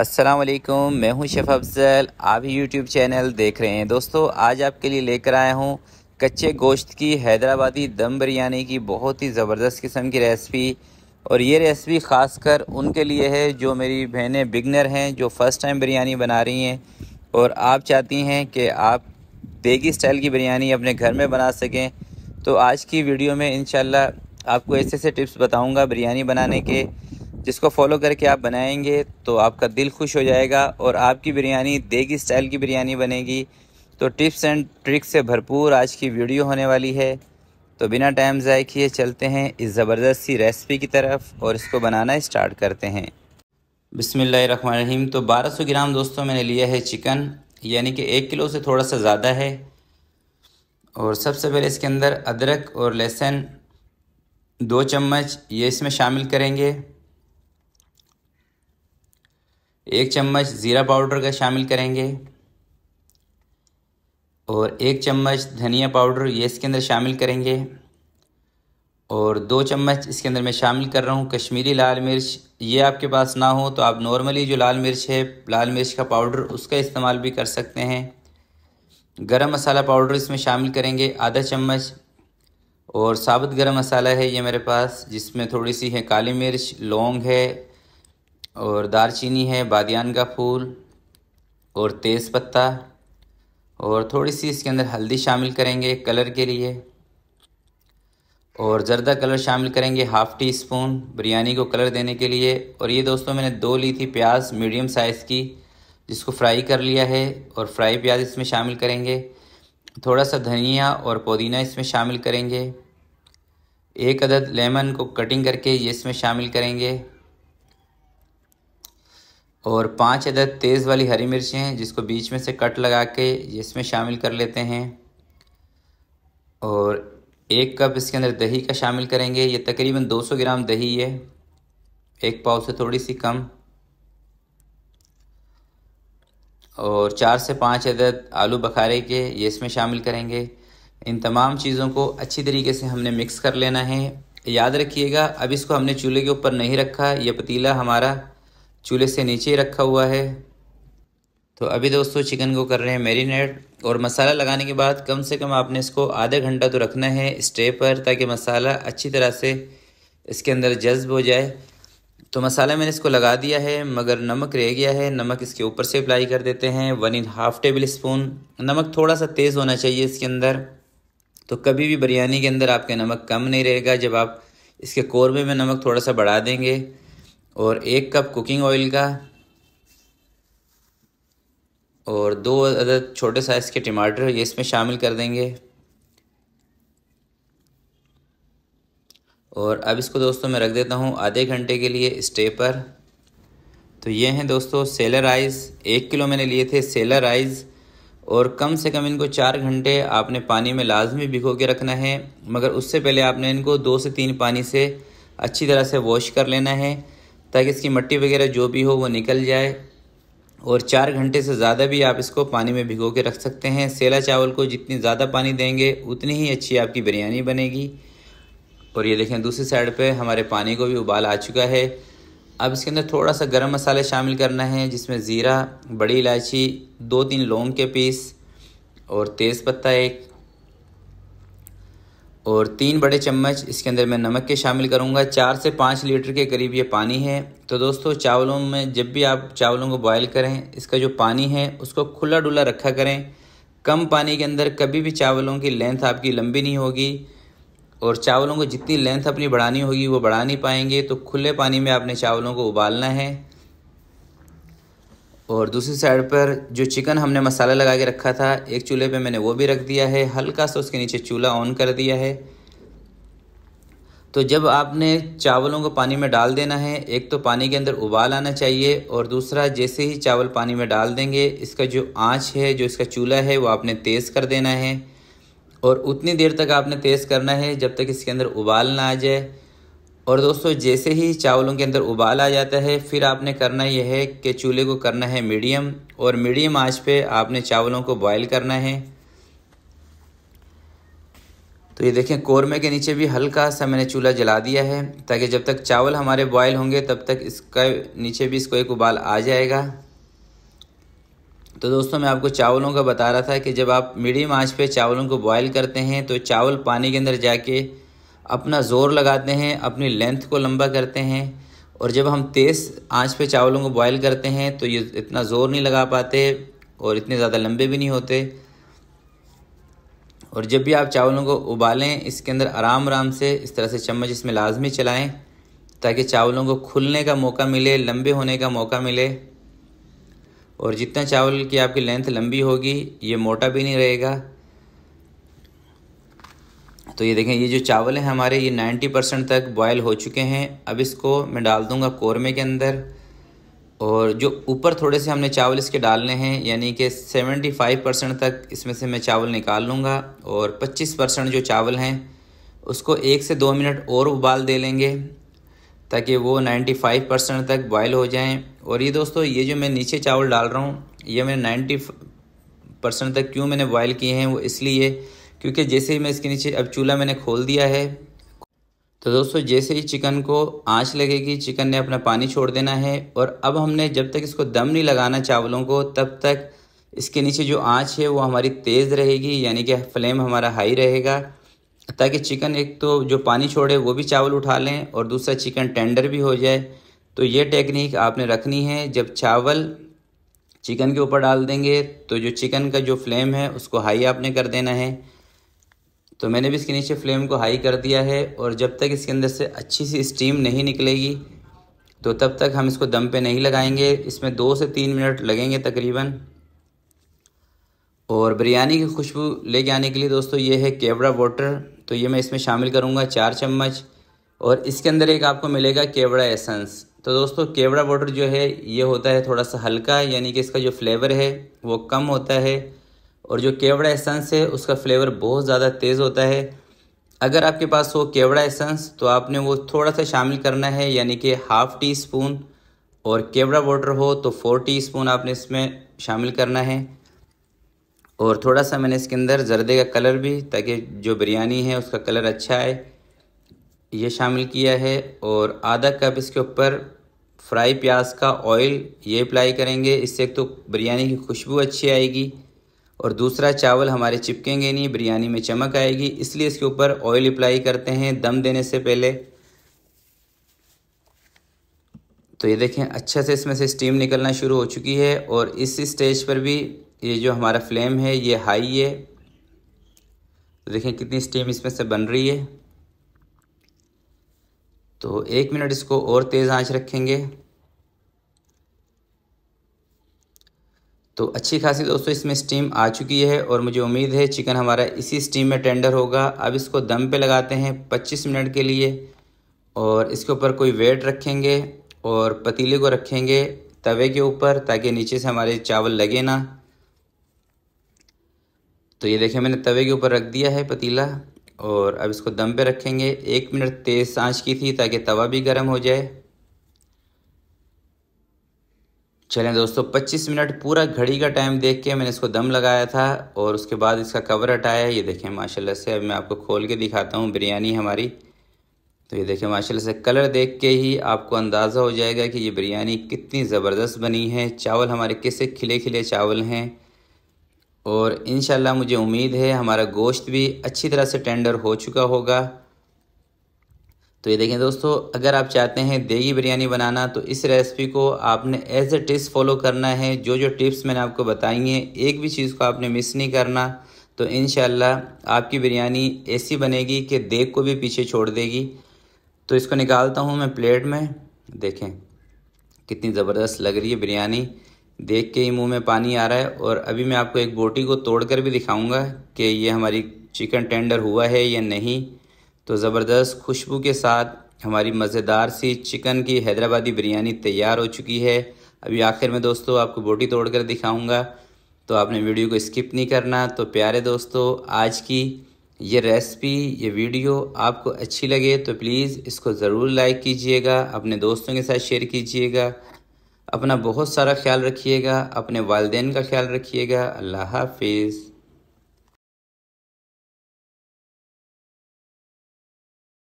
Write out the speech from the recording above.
असलकुम मैं हूं शेफ अफजल आप ही यूट्यूब चैनल देख रहे हैं दोस्तों आज आपके लिए लेकर आया हूं कच्चे गोश्त की हैदराबादी दम बिरयानी की बहुत ही ज़बरदस्त किस्म की रेसिपी और ये रेसिपी ख़ासकर उनके लिए है जो मेरी बहनें बिगनर हैं जो फ़र्स्ट टाइम बिरयानी बना रही हैं और आप चाहती हैं कि आप देगी स्टाइल की बिरयानी अपने घर में बना सकें तो आज की वीडियो में इन आपको ऐसे ऐसे टिप्स बताऊँगा बिरयानी बनाने के जिसको फॉलो करके आप बनाएंगे तो आपका दिल खुश हो जाएगा और आपकी बिरयानी देगी स्टाइल की बिरयानी बनेगी तो टिप्स एंड ट्रिक्स से भरपूर आज की वीडियो होने वाली है तो बिना टाइम ज़ाय किए चलते हैं इस ज़बरदस्त सी रेसिपी की तरफ और इसको बनाना स्टार्ट करते हैं बिसमीम तो 1200 ग्राम दोस्तों मैंने लिया है चिकन यानी कि एक किलो से थोड़ा सा ज़्यादा है और सबसे पहले इसके अंदर अदरक और लहसुन दो चम्मच ये इसमें शामिल करेंगे एक चम्मच ज़ीरा पाउडर का शामिल करेंगे और एक चम्मच धनिया पाउडर ये इसके अंदर शामिल करेंगे और दो चम्मच इसके अंदर मैं शामिल कर रहा हूँ कश्मीरी लाल मिर्च ये आपके पास ना हो तो आप नॉर्मली जो लाल मिर्च है लाल मिर्च का पाउडर उसका इस्तेमाल भी कर सकते हैं गरम मसाला पाउडर इसमें शामिल करेंगे आधा चम्मच और साबुत गरम मसाला है ये मेरे पास जिसमें थोड़ी सी है काली मिर्च लौंग है और दारचीनी है बादियान का फूल और तेज़पत्ता और थोड़ी सी इसके अंदर हल्दी शामिल करेंगे कलर के लिए और जर्दा कलर शामिल करेंगे हाफ़ टी स्पून बिरयानी को कलर देने के लिए और ये दोस्तों मैंने दो ली थी प्याज मीडियम साइज़ की जिसको फ्राई कर लिया है और फ्राई प्याज इसमें शामिल करेंगे थोड़ा सा धनिया और पुदीना इसमें शामिल करेंगे एक अदद लेमन को कटिंग करके ये इसमें शामिल करेंगे और पाँच अदद तेज़ वाली हरी मिर्चें जिसको बीच में से कट लगा के इसमें शामिल कर लेते हैं और एक कप इसके अंदर दही का शामिल करेंगे ये तकरीबन 200 ग्राम दही है एक पाव से थोड़ी सी कम और चार से पाँच अदद आलू बखारे के ये इसमें शामिल करेंगे इन तमाम चीज़ों को अच्छी तरीके से हमने मिक्स कर लेना है याद रखिएगा अब इसको हमने चूल्हे के ऊपर नहीं रखा यह पतीला हमारा चूल्हे से नीचे रखा हुआ है तो अभी दोस्तों चिकन को कर रहे हैं मैरिनेट और मसाला लगाने के बाद कम से कम आपने इसको आधा घंटा तो रखना है स्टे पर ताकि मसाला अच्छी तरह से इसके अंदर जज्ब हो जाए तो मसाला मैंने इसको लगा दिया है मगर नमक रह गया है नमक इसके ऊपर से अप्लाई कर देते हैं one and half tablespoon नमक थोड़ा सा तेज़ होना चाहिए इसके अंदर तो कभी भी बिरयानी के अंदर आपका नमक कम नहीं रहेगा जब आप इसके कौरमे में नमक थोड़ा सा बढ़ा देंगे और एक कप कुकिंग ऑयल का और दो अदद छोटे साइज़ के टमाटर ये इसमें शामिल कर देंगे और अब इसको दोस्तों मैं रख देता हूँ आधे घंटे के लिए स्टे पर तो ये हैं दोस्तों सेलर आइस एक किलो मैंने लिए थे सेलर आइस और कम से कम इनको चार घंटे आपने पानी में लाजमी भिगो के रखना है मगर उससे पहले आपने इनको दो से तीन पानी से अच्छी तरह से वॉश कर लेना है ताकि इसकी मट्टी वगैरह जो भी हो वो निकल जाए और चार घंटे से ज़्यादा भी आप इसको पानी में भिगो के रख सकते हैं सेला चावल को जितनी ज़्यादा पानी देंगे उतनी ही अच्छी आपकी बिरयानी बनेगी और ये देखें दूसरी साइड पे हमारे पानी को भी उबाल आ चुका है अब इसके अंदर थोड़ा सा गरम मसाले शामिल करना है जिसमें ज़ीरा बड़ी इलायची दो तीन लौंग के पीस और तेज़ पत्ता एक और तीन बड़े चम्मच इसके अंदर मैं नमक के शामिल करूँगा चार से पाँच लीटर के करीब ये पानी है तो दोस्तों चावलों में जब भी आप चावलों को बॉयल करें इसका जो पानी है उसको खुला डुला रखा करें कम पानी के अंदर कभी भी चावलों की लेंथ आपकी लंबी नहीं होगी और चावलों को जितनी लेंथ अपनी बढ़ानी होगी वो बढ़ा नहीं पाएंगे तो खुले पानी में आपने चावलों को उबालना है और दूसरी साइड पर जो चिकन हमने मसाला लगा के रखा था एक चूल्हे पे मैंने वो भी रख दिया है हल्का सा उसके नीचे चूल्हा ऑन कर दिया है तो जब आपने चावलों को पानी में डाल देना है एक तो पानी के अंदर उबाल आना चाहिए और दूसरा जैसे ही चावल पानी में डाल देंगे इसका जो आँच है जो इसका चूल्हा है वो आपने तेज़ कर देना है और उतनी देर तक आपने तेज़ करना है जब तक इसके अंदर उबाल ना आ जाए और दोस्तों जैसे ही चावलों के अंदर उबाल आ जाता है फिर आपने करना यह है कि चूल्हे को करना है मीडियम और मीडियम आंच पे आपने चावलों को बॉयल करना है तो ये देखें कोरमे के नीचे भी हल्का सा मैंने चूल्हा जला दिया है ताकि जब तक चावल हमारे बॉयल होंगे तब तक इसका नीचे भी इसको एक उबाल आ जाएगा तो दोस्तों मैं आपको चावलों का बता रहा था कि जब आप मीडियम आँच पर चावलों को बॉयल करते हैं तो चावल पानी के अंदर जाके अपना ज़ोर लगाते हैं अपनी लेंथ को लंबा करते हैं और जब हम तेज़ आंच पे चावलों को बॉयल करते हैं तो ये इतना ज़ोर नहीं लगा पाते और इतने ज़्यादा लंबे भी नहीं होते और जब भी आप चावलों को उबालें इसके अंदर आराम आराम से इस तरह से चम्मच इसमें लाजमी चलाएँ ताकि चावलों को खुलने का मौका मिले लंबे होने का मौका मिले और जितना चावल की आपकी लेंथ लंबी होगी ये मोटा भी नहीं रहेगा तो ये देखें ये जो चावल हैं हमारे ये 90 परसेंट तक बॉयल हो चुके हैं अब इसको मैं डाल दूँगा कौरमे के अंदर और जो ऊपर थोड़े से हमने चावल इसके डालने हैं यानी कि 75 परसेंट तक इसमें से मैं चावल निकाल लूँगा और 25 परसेंट जो चावल हैं उसको एक से दो मिनट और उबाल दे लेंगे ताकि वो 95 परसेंट तक बॉयल हो जाएं और ये दोस्तों ये जो मैं नीचे चावल डाल रहा हूँ ये मैंने नाइन्टी परसेंट तक क्यों मैंने बॉयल किए हैं वो इसलिए क्योंकि जैसे ही मैं इसके नीचे अब चूल्हा मैंने खोल दिया है तो दोस्तों जैसे ही चिकन को आंच लगेगी चिकन ने अपना पानी छोड़ देना है और अब हमने जब तक इसको दम नहीं लगाना चावलों को तब तक इसके नीचे जो आंच है वो हमारी तेज़ रहेगी यानी कि फ्लेम हमारा हाई रहेगा ताकि चिकन एक तो जो पानी छोड़े वो भी चावल उठा लें और दूसरा चिकन टेंडर भी हो जाए तो ये टेक्निक आपने रखनी है जब चावल चिकन के ऊपर डाल देंगे तो जो चिकन का जो फ्लेम है उसको हाई आपने कर देना है तो मैंने भी इसके नीचे फ्लेम को हाई कर दिया है और जब तक इसके अंदर से अच्छी सी स्टीम नहीं निकलेगी तो तब तक हम इसको दम पे नहीं लगाएंगे इसमें दो से तीन मिनट लगेंगे तकरीबन और बिरयानी की खुशबू लेके आने के लिए दोस्तों ये है केवड़ा वाटर तो ये मैं इसमें शामिल करूँगा चार चम्मच और इसके अंदर एक आपको मिलेगा केवड़ा एसेंस तो दोस्तों केवड़ा वाटर जो है ये होता है थोड़ा सा हल्का यानी कि इसका जो फ्लेवर है वो कम होता है और जो केवड़ा एसेंस है उसका फ्लेवर बहुत ज़्यादा तेज़ होता है अगर आपके पास हो केवड़ा एसेंस तो आपने वो थोड़ा सा शामिल करना है यानी कि हाफ़ टी स्पून और केवड़ा वाटर हो तो फोर टी स्पून आपने इसमें शामिल करना है और थोड़ा सा मैंने इसके अंदर जर्दे का कलर भी ताकि जो बिरयानी है उसका कलर अच्छा आए ये शामिल किया है और आधा कप इसके ऊपर फ्राई प्याज का ऑयल ये अप्लाई करेंगे इससे तो बिरयानी की खुशबू अच्छी आएगी और दूसरा चावल हमारे चिपकेंगे नहीं बिरयानी में चमक आएगी इसलिए इसके ऊपर ऑयल अप्लाई करते हैं दम देने से पहले तो ये देखें अच्छा से इसमें से स्टीम निकलना शुरू हो चुकी है और इस स्टेज पर भी ये जो हमारा फ्लेम है ये हाई है तो देखें कितनी स्टीम इसमें से बन रही है तो एक मिनट इसको और तेज़ आंच रखेंगे तो अच्छी खासी दोस्तों इसमें स्टीम आ चुकी है और मुझे उम्मीद है चिकन हमारा इसी स्टीम में टेंडर होगा अब इसको दम पे लगाते हैं 25 मिनट के लिए और इसके ऊपर कोई वेट रखेंगे और पतीले को रखेंगे तवे के ऊपर ताकि नीचे से हमारे चावल लगे ना तो ये देखें मैंने तवे के ऊपर रख दिया है पतीला और अब इसको दम पे रखेंगे एक मिनट तेज़ साँच की थी ताकि तवा भी गर्म हो जाए चलें दोस्तों 25 मिनट पूरा घड़ी का टाइम देख के मैंने इसको दम लगाया था और उसके बाद इसका कवर हटाया ये देखें माशाल्लाह से अब मैं आपको खोल के दिखाता हूँ बिरयानी हमारी तो ये देखें माशाल्लाह से कलर देख के ही आपको अंदाज़ा हो जाएगा कि ये बिरयानी कितनी ज़बरदस्त बनी है चावल हमारे किसे खिले खिले चावल हैं और इन मुझे उम्मीद है हमारा गोश्त भी अच्छी तरह से टेंडर हो चुका होगा तो ये देखें दोस्तों अगर आप चाहते हैं देगी बिरयानी बनाना तो इस रेसिपी को आपने एज ए टिप्स फॉलो करना है जो जो टिप्स मैंने आपको बताई हैं एक भी चीज़ को आपने मिस नहीं करना तो इन आपकी बिरयानी ऐसी बनेगी कि देग को भी पीछे छोड़ देगी तो इसको निकालता हूँ मैं प्लेट में देखें कितनी ज़बरदस्त लग रही है बिरयानी देख के ही मुँह में पानी आ रहा है और अभी मैं आपको एक बोटी को तोड़ भी दिखाऊँगा कि ये हमारी चिकन टेंडर हुआ है या नहीं तो ज़बरदस्त खुशबू के साथ हमारी मज़ेदार सी चिकन की हैदराबादी बिरयानी तैयार हो चुकी है अभी आखिर में दोस्तों आपको बोटी तोड़ कर दिखाऊँगा तो आपने वीडियो को स्किप नहीं करना तो प्यारे दोस्तों आज की ये रेसिपी ये वीडियो आपको अच्छी लगे तो प्लीज़ इसको ज़रूर लाइक कीजिएगा अपने दोस्तों के साथ शेयर कीजिएगा अपना बहुत सारा ख्याल रखिएगा अपने वालदेन का ख्याल रखिएगा अल्लाह हाफिज़